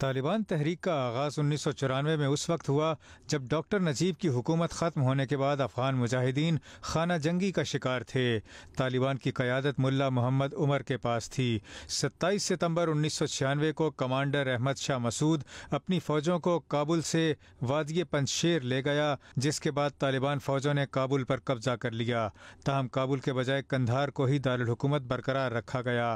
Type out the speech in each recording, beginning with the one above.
तालिबान तहरीक का आगाज़ उन्नीस सौ चौरानवे में उस वक्त हुआ जब डॉक्टर नजीब की हुकूमत ख़त्म होने के बाद अफगान मुजाहिदीन खाना जंगी का शिकार थे तालिबान की क़्यादत मुल्ला मोहम्मद उमर के पास थी सत्ताईस सितंबर उन्नीस सौ छियानवे को कमांडर अहमद शाह मसूद अपनी फ़ौजों को काबुल से वादी पंजशेर ले गया जिसके बाद तालिबान फ़ौजों ने काबुल पर कब्जा कर लिया ताहम काबुल के बजाय कंधार को ही दारकूमत बरकरार रखा गया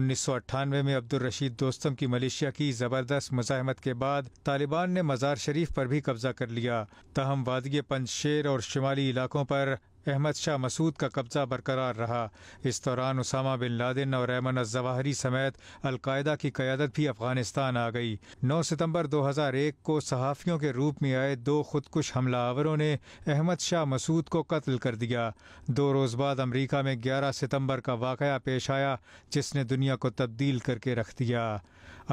उन्नीस सौ अट्ठानवे में अब्दुलरशीद दोस्तम की मलेशिया की ज़बरदस्त दिलचस्प मुजाहमत के बाद तालिबान ने मज़ार शरीफ पर भी कब्जा कर लिया तहम वादगी पंजशेर और शुमाली इलाकों पर अहमद शाह मसूद का कब्जा बरकरार रहा इस दौरान उसामा बिन लादेन और अयमन जवाहरी समेत अलकायदा की क्यादत भी अफगानिस्तान आ गई 9 सितंबर 2001 को सहाफ़ियों के रूप में आए दो खुदकुश हमला आवरों ने अहमद शाह मसूद को कत्ल कर दिया दो रोज़ बाद अमरीका में ग्यारह सितम्बर का वाक़ पेश आया जिसने दुनिया को तब्दील करके रख दिया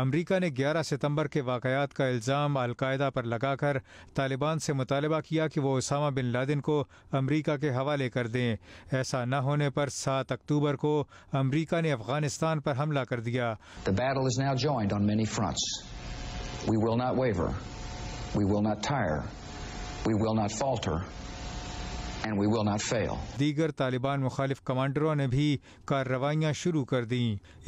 अमरीका ने ग्यारह सितम्बर के वाक़ात का इल्ज़ाम अलकायदा पर लगाकर तालिबान से मुतालबा किया कि वह उसामा बिन लादिन को अमरीका के हवाले कर दें ऐसा न होने पर सात अक्टूबर को अमरीका ने अफगानिस्तान पर हमला कर दिया We will not waver. We will not tire. We will not falter. दीगर तालिबान मुखालिफ कमांडरों ने भी कार्रवाइयाँ शुरू कर दी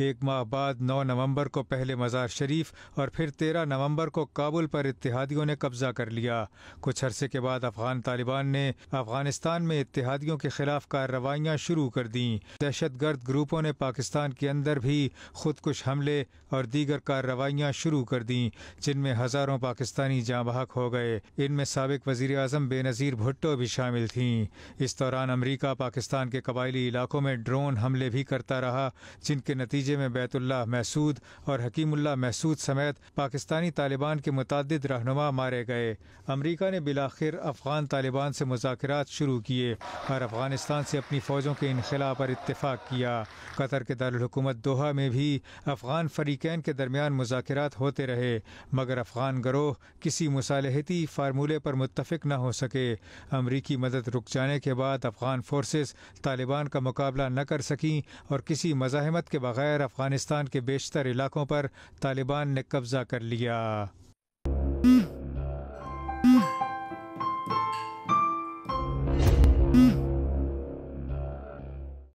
एक माह बाद 9 नवंबर को पहले मज़ार शरीफ और फिर 13 नवंबर को काबुल पर इतिहादियों ने कब्जा कर लिया कुछ अरसे के बाद अफगान तालिबान ने अफगानिस्तान में इतिहादियों के खिलाफ कार्रवाइयाँ शुरू कर दी दहशत गर्द ग्रुपों ने पाकिस्तान के अंदर भी खुदकुश हमले और दीगर कार्रवाइयाँ शुरू कर दी जिनमें हजारों पाकिस्तानी जाँ बहक हो गए इनमें सबक वजीर अजम बेनज़ीर भुट्टो भी शामिल थीं थीं इस दौरान अमरीका पाकिस्तान के कबायली इलाकों में ड्रोन हमले भी करता रहा जिनके नतीजे में बैतुल्ला महसूद और हकीमुल्ला महसूद समेत पाकिस्तानी तालिबान के मुतद रहनुमा मारे गए अमरीका ने बिलाखिर अफगान तालिबान से मुजाकर शुरू किए और अफगानिस्तान से अपनी फ़ौजों के इनखिला पर इतफाक़ किया कतर के दारकूमत दोहा में भी अफगान फरीकैन के दरमियान मुजात होते रहे मगर अफगान गरोह किसी मुसालहती फार्मूले पर मुतफिक न हो सके अमरीकी मदद रुक जाने के बाद अफगान फोर्सेस तालिबान का मुकाबला न कर सकें और किसी मज़ाहमत के बगैर अफगानिस्तान के बेशतर इलाकों पर तालिबान ने कब्ज़ा कर लिया